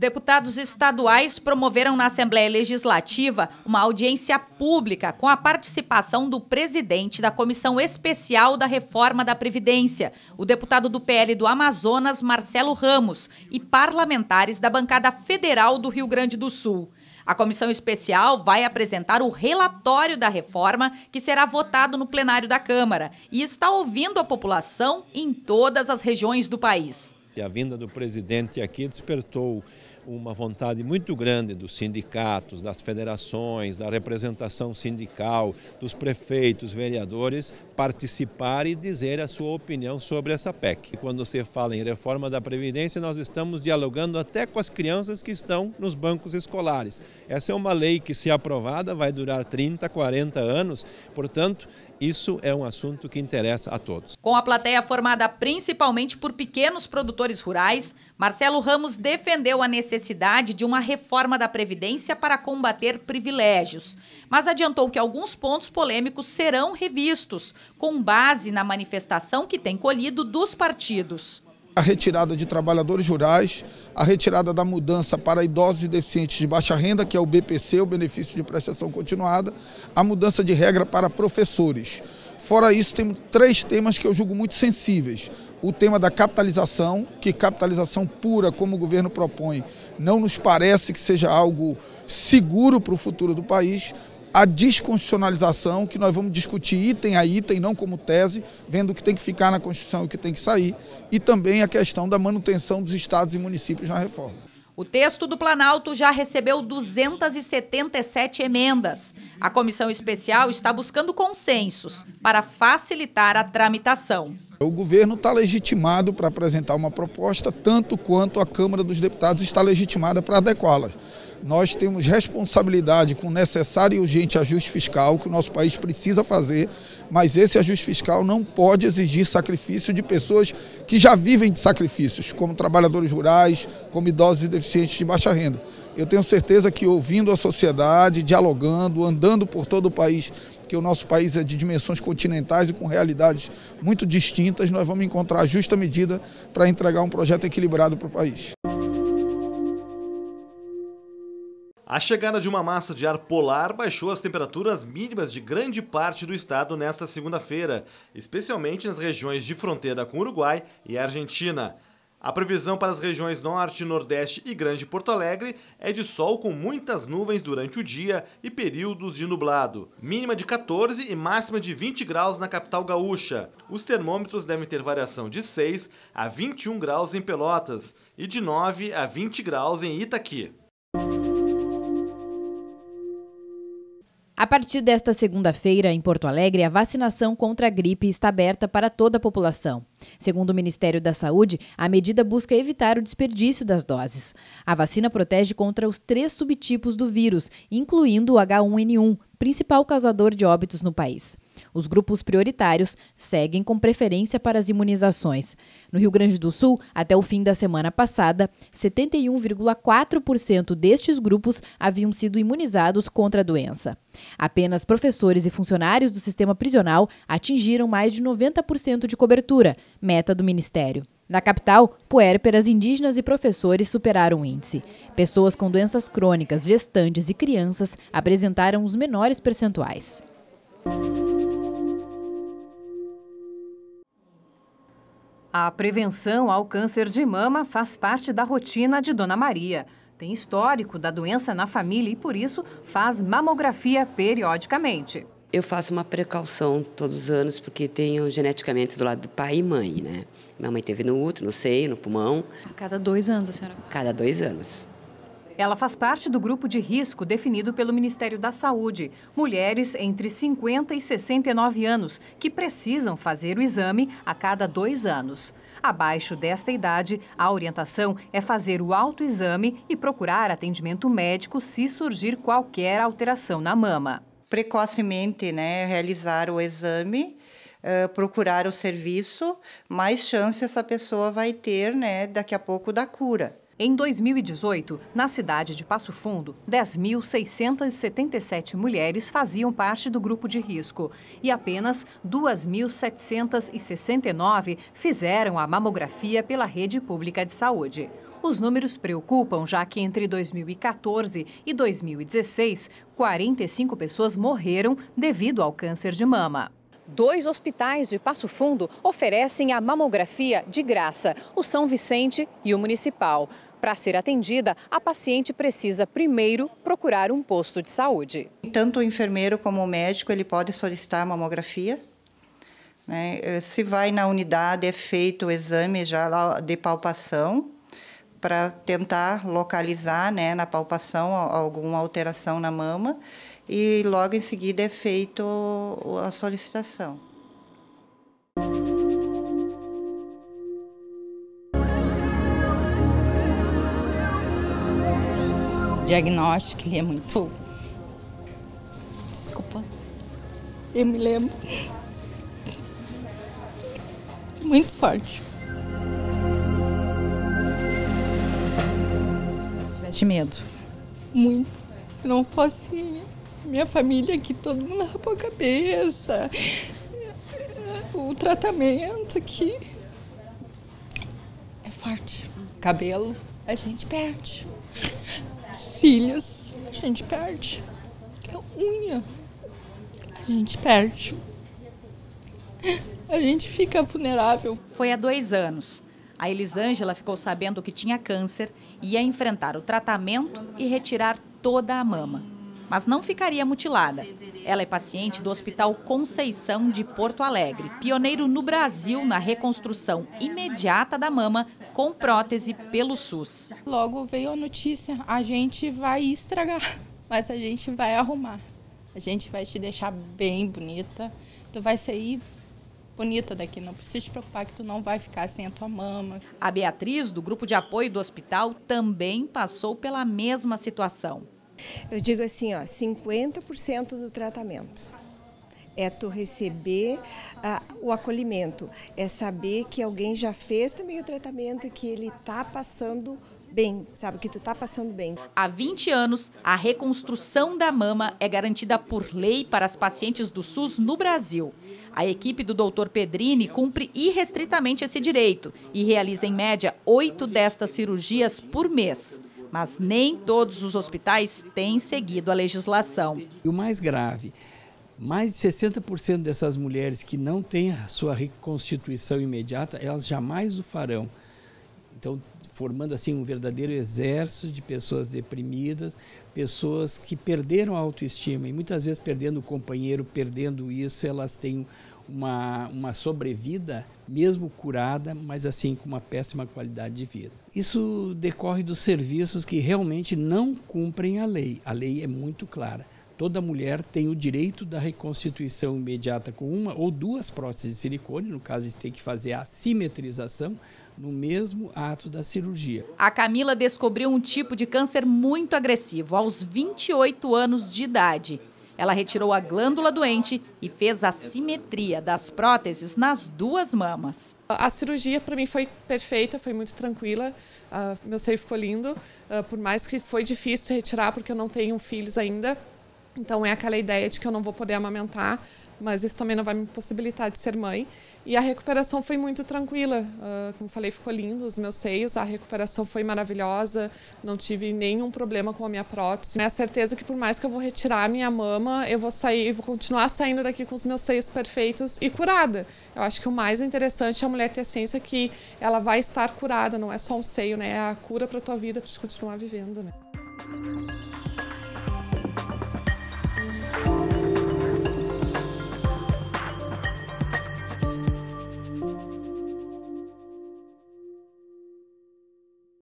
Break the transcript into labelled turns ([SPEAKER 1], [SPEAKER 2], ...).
[SPEAKER 1] deputados estaduais promoveram na Assembleia Legislativa uma audiência pública com a participação do presidente da Comissão Especial da Reforma da Previdência, o deputado do PL do Amazonas, Marcelo Ramos, e parlamentares da bancada federal do Rio Grande do Sul. A comissão especial vai apresentar o relatório da reforma, que será votado no plenário da Câmara, e está ouvindo a população em todas as regiões do país. A vinda do presidente aqui despertou uma vontade muito grande dos sindicatos, das federações, da representação sindical, dos prefeitos, vereadores, participar e dizer a sua opinião sobre essa PEC. quando você fala em reforma da Previdência, nós estamos dialogando até com as crianças que estão nos bancos escolares. Essa é uma lei que, se aprovada, vai durar 30, 40 anos, portanto, isso é um assunto que interessa a todos. Com a plateia formada principalmente por pequenos produtores rurais, Marcelo Ramos defendeu a necessidade de uma reforma da Previdência para combater privilégios, mas adiantou que alguns pontos polêmicos serão revistos, com base na manifestação que tem colhido dos partidos
[SPEAKER 2] a retirada de trabalhadores rurais, a retirada da mudança para idosos e deficientes de baixa renda, que é o BPC, o benefício de prestação continuada, a mudança de regra para professores. Fora isso, temos três temas que eu julgo muito sensíveis. O tema da capitalização, que capitalização pura, como o governo propõe, não nos parece que seja algo seguro para o futuro do país a desconstitucionalização, que nós vamos discutir item a item, não como tese, vendo o que tem que ficar na Constituição e o que tem que sair, e também a questão da manutenção dos estados e municípios na reforma.
[SPEAKER 1] O texto do Planalto já recebeu 277 emendas. A comissão especial está buscando consensos para facilitar a tramitação.
[SPEAKER 2] O governo está legitimado para apresentar uma proposta, tanto quanto a Câmara dos Deputados está legitimada para adequá-la nós temos responsabilidade com o necessário e urgente ajuste fiscal que o nosso país precisa fazer, mas esse ajuste fiscal não pode exigir sacrifício de pessoas que já vivem de sacrifícios, como trabalhadores rurais, como idosos e deficientes de baixa renda. Eu tenho certeza que ouvindo a sociedade, dialogando, andando por todo o país, que o nosso país é de dimensões continentais e com realidades muito distintas, nós vamos encontrar a justa medida para entregar um projeto equilibrado para o país. A chegada de uma massa de ar polar baixou as temperaturas mínimas de grande parte do estado nesta segunda-feira, especialmente nas regiões de fronteira com Uruguai e Argentina. A previsão para as regiões Norte, Nordeste e Grande Porto Alegre é de sol com muitas nuvens durante o dia e períodos de nublado. Mínima de 14 e máxima de 20 graus na capital gaúcha. Os termômetros devem ter variação de 6 a 21 graus em Pelotas e de 9 a 20 graus em Itaqui.
[SPEAKER 1] partir desta segunda-feira, em Porto Alegre, a vacinação contra a gripe está aberta para toda a população. Segundo o Ministério da Saúde, a medida busca evitar o desperdício das doses. A vacina protege contra os três subtipos do vírus, incluindo o H1N1, principal causador de óbitos no país. Os grupos prioritários seguem com preferência para as imunizações. No Rio Grande do Sul, até o fim da semana passada, 71,4% destes grupos haviam sido imunizados contra a doença. Apenas professores e funcionários do sistema prisional atingiram mais de 90% de cobertura, meta do Ministério. Na capital, puérperas, indígenas e professores superaram o índice. Pessoas com doenças crônicas, gestantes e crianças apresentaram os menores percentuais.
[SPEAKER 3] A prevenção ao câncer de mama faz parte da rotina de Dona Maria. Tem histórico da doença na família e, por isso, faz mamografia periodicamente.
[SPEAKER 1] Eu faço uma precaução todos os anos, porque tenho geneticamente do lado do pai e mãe, né? Minha mãe teve no útero, no seio, no pulmão.
[SPEAKER 3] A cada dois anos a senhora faz?
[SPEAKER 1] Cada dois anos.
[SPEAKER 3] Ela faz parte do grupo de risco definido pelo Ministério da Saúde, mulheres entre 50 e 69 anos, que precisam fazer o exame a cada dois anos. Abaixo desta idade, a orientação é fazer o autoexame e procurar atendimento médico se surgir qualquer alteração na mama. Precocemente, né, realizar o exame Uh, procurar o serviço, mais chance essa pessoa vai ter, né, daqui a pouco da cura. Em 2018, na cidade de Passo Fundo, 10.677 mulheres faziam parte do grupo de risco e apenas 2.769 fizeram a mamografia pela rede pública de saúde. Os números preocupam, já que entre 2014 e 2016, 45 pessoas morreram devido ao câncer de mama. Dois hospitais de Passo Fundo oferecem a mamografia de graça, o São Vicente e o Municipal. Para ser atendida, a paciente precisa primeiro procurar um posto de saúde. Tanto o enfermeiro como o médico ele pode solicitar a mamografia. Né? Eh, se vai na unidade, é feito o exame já de palpação para tentar localizar né, na palpação alguma alteração na mama e logo em seguida é feito a solicitação.
[SPEAKER 1] diagnóstico, ele é muito. Desculpa. Eu me lembro. Muito forte. Tiveste medo? Muito. Se não fosse minha família que todo mundo rapou a cabeça, o tratamento aqui é forte. Cabelo a gente perde cílios, a gente perde. A é unha, a gente perde. A gente fica vulnerável. Foi há dois anos. A Elisângela ficou sabendo que tinha câncer e ia enfrentar o tratamento e retirar toda a mama. Mas não ficaria mutilada. Ela é paciente do Hospital Conceição de Porto Alegre, pioneiro no Brasil na reconstrução imediata da mama com prótese pelo SUS. Logo veio a notícia: a gente vai estragar, mas a gente vai arrumar. A gente vai te deixar bem bonita. Tu vai sair bonita daqui, não precisa te preocupar que tu não vai ficar sem a tua mama. A Beatriz, do grupo de apoio do hospital, também passou pela mesma situação. Eu digo assim, ó, 50% do tratamento é tu
[SPEAKER 3] receber ah, o acolhimento, é saber que alguém já fez também o
[SPEAKER 1] tratamento e que ele está passando bem, sabe? Que tu tá passando bem. Há 20 anos, a reconstrução da mama é garantida por lei para as pacientes do SUS no Brasil. A equipe do Dr. Pedrini cumpre irrestritamente esse direito e realiza, em média, oito destas cirurgias por mês. Mas nem todos os hospitais têm seguido a legislação.
[SPEAKER 2] E o mais grave mais de 60% dessas mulheres que não têm a sua reconstituição imediata, elas jamais o farão. Então, formando assim um verdadeiro exército de pessoas deprimidas, pessoas que perderam a autoestima e muitas vezes perdendo o companheiro, perdendo isso, elas têm uma, uma sobrevida, mesmo curada, mas assim com uma péssima qualidade de vida. Isso decorre dos serviços que realmente não cumprem a lei. A lei é muito clara toda mulher tem o direito da reconstituição imediata com uma ou duas próteses de silicone, no caso, tem que fazer a simetrização no mesmo ato da cirurgia.
[SPEAKER 1] A Camila descobriu um tipo de câncer muito agressivo aos 28 anos de idade. Ela retirou a glândula doente e fez a simetria das próteses nas duas mamas. A cirurgia para mim foi perfeita, foi muito tranquila. Uh, meu seio ficou lindo, uh, por mais que foi difícil retirar porque eu não tenho filhos ainda. Então é aquela ideia de que eu não vou poder amamentar, mas isso também não vai me possibilitar de ser mãe. E a recuperação foi muito tranquila. Uh, como falei, ficou lindo os meus seios, a recuperação foi maravilhosa, não tive nenhum problema com a minha prótese. Tenho a é certeza que por mais que eu vou retirar a minha mama, eu vou sair, vou continuar saindo daqui com os meus seios perfeitos e curada. Eu acho que o mais interessante é a mulher ter a ciência que ela vai estar curada, não é só um seio, né? É a cura para tua vida, para te continuar vivendo, né?